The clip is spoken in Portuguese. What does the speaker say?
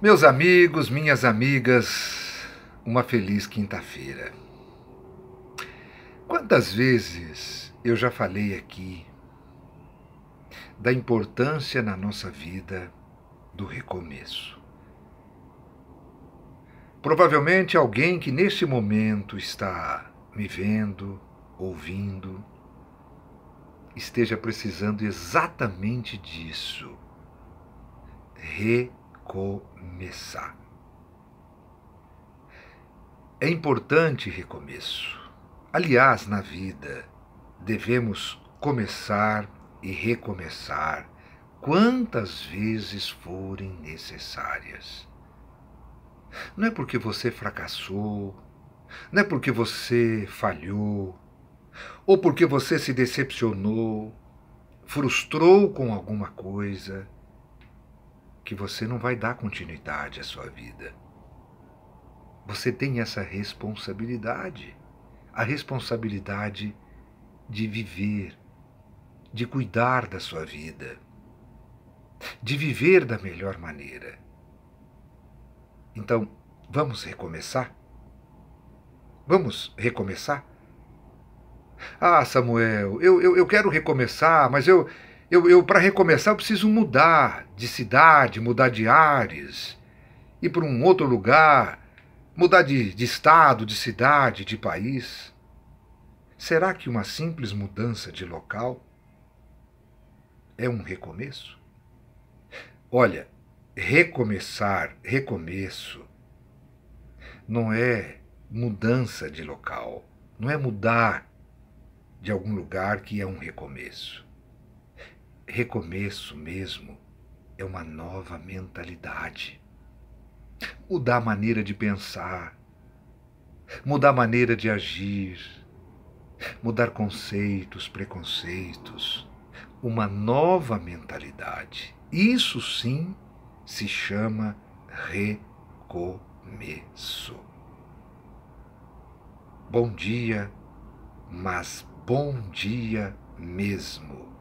Meus amigos, minhas amigas, uma feliz quinta-feira. Quantas vezes eu já falei aqui da importância na nossa vida do recomeço? Provavelmente alguém que neste momento está me vendo, ouvindo, esteja precisando exatamente disso. Recomeço recomeçar. É importante recomeço. Aliás, na vida, devemos começar e recomeçar quantas vezes forem necessárias. Não é porque você fracassou, não é porque você falhou, ou porque você se decepcionou, frustrou com alguma coisa que você não vai dar continuidade à sua vida. Você tem essa responsabilidade, a responsabilidade de viver, de cuidar da sua vida, de viver da melhor maneira. Então, vamos recomeçar? Vamos recomeçar? Ah, Samuel, eu, eu, eu quero recomeçar, mas eu, eu, eu para recomeçar, eu preciso mudar de cidade, mudar de ares, ir para um outro lugar, mudar de, de estado, de cidade, de país. Será que uma simples mudança de local é um recomeço? Olha, recomeçar, recomeço, não é mudança de local, não é mudar de algum lugar que é um recomeço recomeço mesmo é uma nova mentalidade. Mudar a maneira de pensar, mudar a maneira de agir, mudar conceitos, preconceitos, uma nova mentalidade. Isso sim se chama recomeço. Bom dia, mas bom dia mesmo.